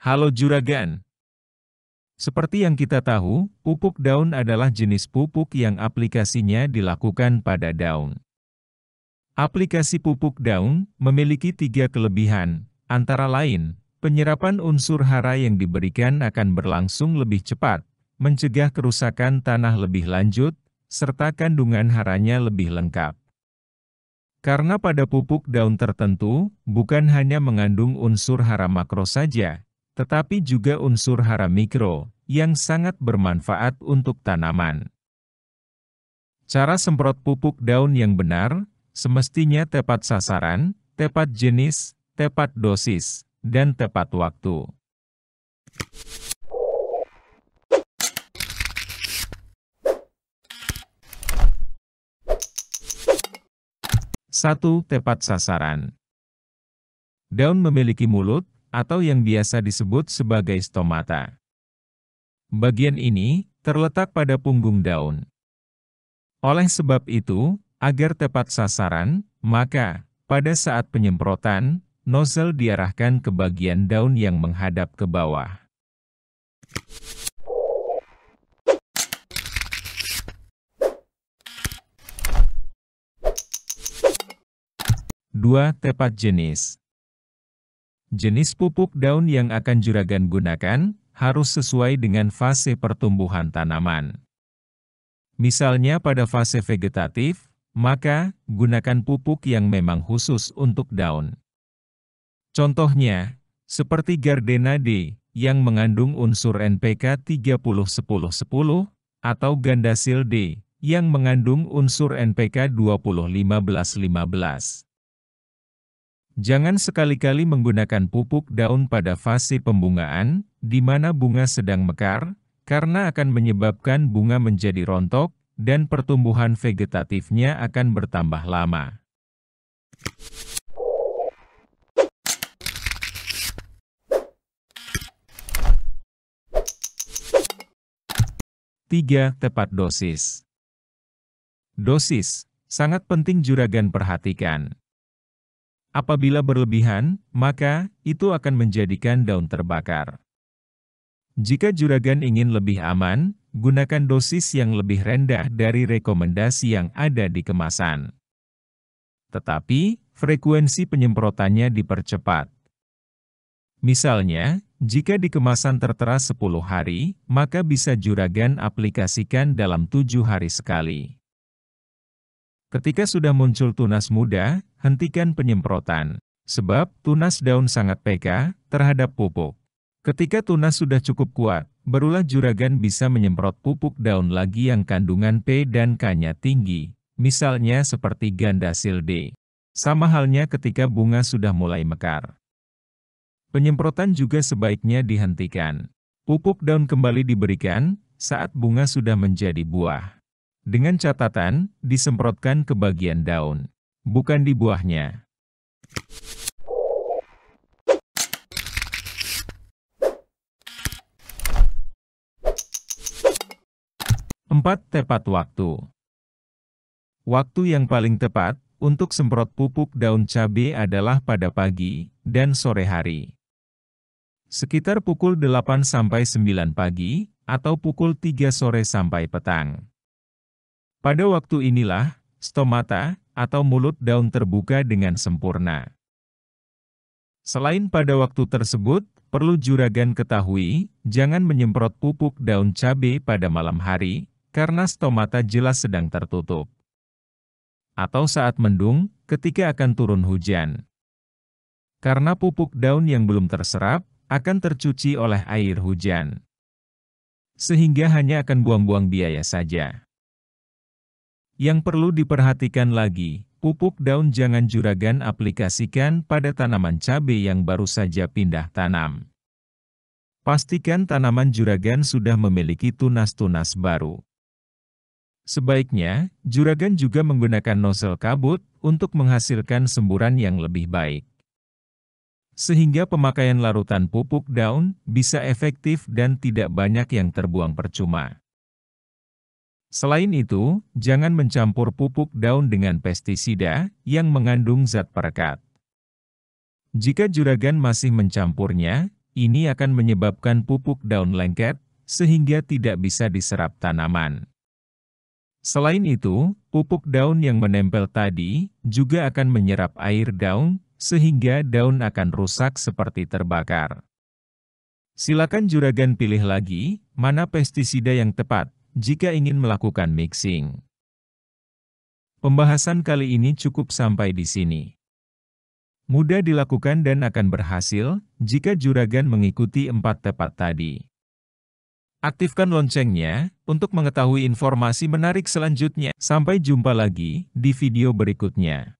Halo juragan. Seperti yang kita tahu, pupuk daun adalah jenis pupuk yang aplikasinya dilakukan pada daun. Aplikasi pupuk daun memiliki tiga kelebihan, antara lain, penyerapan unsur hara yang diberikan akan berlangsung lebih cepat, mencegah kerusakan tanah lebih lanjut, serta kandungan haranya lebih lengkap. Karena pada pupuk daun tertentu, bukan hanya mengandung unsur hara makro saja, tetapi juga unsur hara mikro, yang sangat bermanfaat untuk tanaman. Cara semprot pupuk daun yang benar, semestinya tepat sasaran, tepat jenis, tepat dosis, dan tepat waktu. Satu Tepat sasaran Daun memiliki mulut, atau yang biasa disebut sebagai stomata. Bagian ini terletak pada punggung daun. Oleh sebab itu, agar tepat sasaran, maka pada saat penyemprotan, nozzle diarahkan ke bagian daun yang menghadap ke bawah. Dua tepat jenis Jenis pupuk daun yang akan juragan gunakan, harus sesuai dengan fase pertumbuhan tanaman. Misalnya pada fase vegetatif, maka, gunakan pupuk yang memang khusus untuk daun. Contohnya, seperti Gardena D, yang mengandung unsur NPK 30 atau Gandasil D, yang mengandung unsur NPK 20 Jangan sekali-kali menggunakan pupuk daun pada fase pembungaan, di mana bunga sedang mekar, karena akan menyebabkan bunga menjadi rontok, dan pertumbuhan vegetatifnya akan bertambah lama. Tiga, tepat dosis. Dosis, sangat penting juragan perhatikan. Apabila berlebihan, maka itu akan menjadikan daun terbakar. Jika juragan ingin lebih aman, gunakan dosis yang lebih rendah dari rekomendasi yang ada di kemasan. Tetapi, frekuensi penyemprotannya dipercepat. Misalnya, jika di kemasan tertera 10 hari, maka bisa juragan aplikasikan dalam 7 hari sekali. Ketika sudah muncul tunas muda, hentikan penyemprotan. Sebab, tunas daun sangat peka terhadap pupuk. Ketika tunas sudah cukup kuat, barulah juragan bisa menyemprot pupuk daun lagi yang kandungan P dan K-nya tinggi, misalnya seperti gandasil D. Sama halnya ketika bunga sudah mulai mekar. Penyemprotan juga sebaiknya dihentikan. Pupuk daun kembali diberikan saat bunga sudah menjadi buah. Dengan catatan, disemprotkan ke bagian daun, bukan di buahnya. Empat Tepat waktu Waktu yang paling tepat untuk semprot pupuk daun cabai adalah pada pagi dan sore hari. Sekitar pukul 8 sampai 9 pagi atau pukul 3 sore sampai petang. Pada waktu inilah, stomata, atau mulut daun terbuka dengan sempurna. Selain pada waktu tersebut, perlu juragan ketahui, jangan menyemprot pupuk daun cabai pada malam hari, karena stomata jelas sedang tertutup. Atau saat mendung, ketika akan turun hujan. Karena pupuk daun yang belum terserap, akan tercuci oleh air hujan. Sehingga hanya akan buang-buang biaya saja. Yang perlu diperhatikan lagi, pupuk daun jangan juragan aplikasikan pada tanaman cabai yang baru saja pindah tanam. Pastikan tanaman juragan sudah memiliki tunas-tunas baru. Sebaiknya, juragan juga menggunakan nozzle kabut untuk menghasilkan semburan yang lebih baik. Sehingga pemakaian larutan pupuk daun bisa efektif dan tidak banyak yang terbuang percuma. Selain itu, jangan mencampur pupuk daun dengan pestisida yang mengandung zat perekat. Jika juragan masih mencampurnya, ini akan menyebabkan pupuk daun lengket, sehingga tidak bisa diserap tanaman. Selain itu, pupuk daun yang menempel tadi juga akan menyerap air daun, sehingga daun akan rusak seperti terbakar. Silakan juragan pilih lagi mana pestisida yang tepat jika ingin melakukan mixing. Pembahasan kali ini cukup sampai di sini. Mudah dilakukan dan akan berhasil jika juragan mengikuti empat tepat tadi. Aktifkan loncengnya untuk mengetahui informasi menarik selanjutnya. Sampai jumpa lagi di video berikutnya.